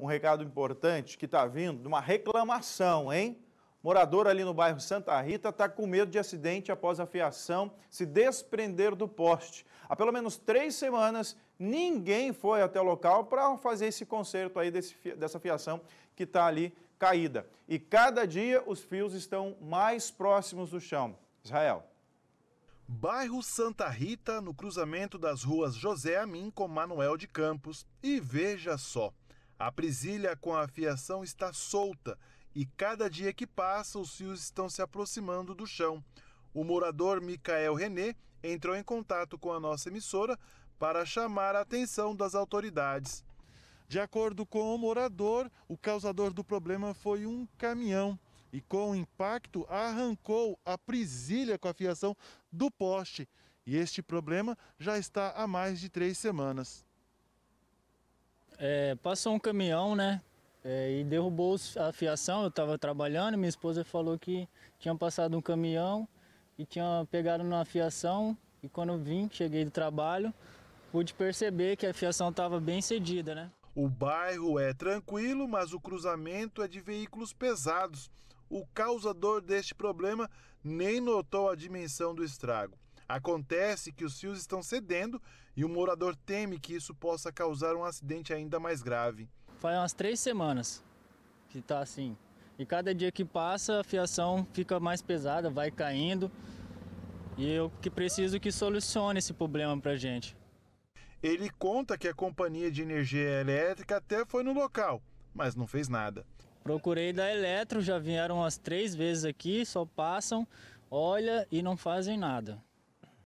um recado importante que está vindo de uma reclamação, hein? Morador ali no bairro Santa Rita está com medo de acidente após a fiação se desprender do poste. Há pelo menos três semanas, ninguém foi até o local para fazer esse conserto aí desse, dessa fiação que está ali caída. E cada dia os fios estão mais próximos do chão. Israel. Bairro Santa Rita, no cruzamento das ruas José Amin com Manuel de Campos. E veja só, a prisilha com a fiação está solta e cada dia que passa os fios estão se aproximando do chão. O morador Micael René entrou em contato com a nossa emissora para chamar a atenção das autoridades. De acordo com o morador, o causador do problema foi um caminhão e, com o impacto, arrancou a prisilha com a fiação do poste. E este problema já está há mais de três semanas. É, passou um caminhão, né? É, e derrubou a fiação, eu estava trabalhando, minha esposa falou que tinha passado um caminhão e tinha pegado na fiação. E quando eu vim, cheguei do trabalho, pude perceber que a fiação estava bem cedida, né? O bairro é tranquilo, mas o cruzamento é de veículos pesados. O causador deste problema nem notou a dimensão do estrago. Acontece que os fios estão cedendo e o morador teme que isso possa causar um acidente ainda mais grave. Faz umas três semanas que está assim. E cada dia que passa, a fiação fica mais pesada, vai caindo. E eu que preciso que solucione esse problema para gente. Ele conta que a companhia de energia elétrica até foi no local, mas não fez nada. Procurei da Eletro, já vieram umas três vezes aqui, só passam, olha e não fazem nada.